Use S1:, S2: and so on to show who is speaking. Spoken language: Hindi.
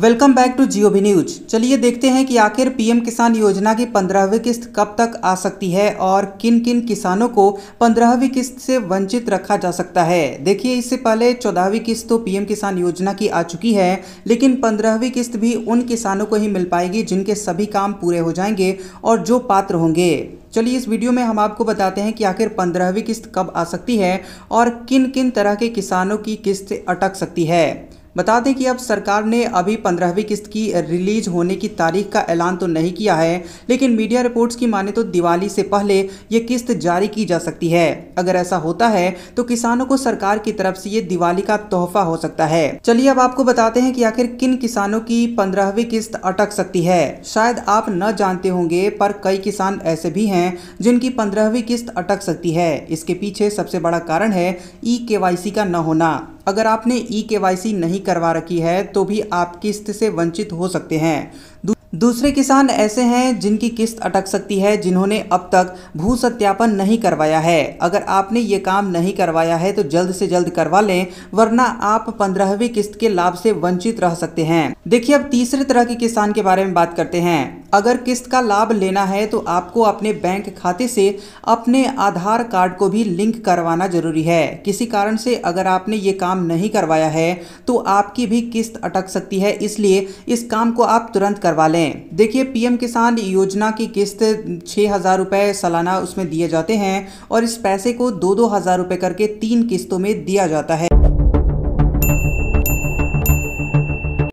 S1: वेलकम बैक टू जियो भी न्यूज चलिए देखते हैं कि आखिर पीएम किसान योजना की पंद्रहवीं किस्त कब तक आ सकती है और किन किन किसानों को पंद्रहवीं किस्त से वंचित रखा जा सकता है देखिए इससे पहले चौदहवीं किस्त तो पीएम किसान योजना की आ चुकी है लेकिन पंद्रहवीं किस्त भी उन किसानों को ही मिल पाएगी जिनके सभी काम पूरे हो जाएंगे और जो पात्र होंगे चलिए इस वीडियो में हम आपको बताते हैं कि आखिर पंद्रहवीं किस्त कब आ सकती है और किन किन तरह के किसानों की किस्त अटक सकती है बता दें कि अब सरकार ने अभी पंद्रहवीं किस्त की रिलीज होने की तारीख का ऐलान तो नहीं किया है लेकिन मीडिया रिपोर्ट्स की माने तो दिवाली से पहले ये किस्त जारी की जा सकती है अगर ऐसा होता है तो किसानों को सरकार की तरफ से ये दिवाली का तोहफा हो सकता है चलिए अब आपको बताते हैं कि आखिर किन किसानों की पंद्रहवीं किस्त अटक सकती है शायद आप न जानते होंगे पर कई किसान ऐसे भी हैं जिनकी पंद्रहवीं किस्त अटक सकती है इसके पीछे सबसे बड़ा कारण है ई के का न होना अगर आपने ई e के नहीं करवा रखी है तो भी आप किस्त से वंचित हो सकते हैं दूसरे किसान ऐसे हैं जिनकी किस्त अटक सकती है जिन्होंने अब तक भू सत्यापन नहीं करवाया है अगर आपने ये काम नहीं करवाया है तो जल्द से जल्द करवा लें वरना आप पंद्रहवीं किस्त के लाभ से वंचित रह सकते हैं देखिए अब तीसरे तरह के किसान के बारे में बात करते हैं अगर किस्त का लाभ लेना है तो आपको अपने बैंक खाते से अपने आधार कार्ड को भी लिंक करवाना जरूरी है किसी कारण से अगर आपने ये काम नहीं करवाया है तो आपकी भी किस्त अटक सकती है इसलिए इस काम को आप तुरंत करवा लें देखिए पीएम किसान योजना की किस्त छः हज़ार रुपये सालाना उसमें दिए जाते हैं और इस पैसे को दो दो हज़ार रुपये करके तीन किस्तों में दिया जाता है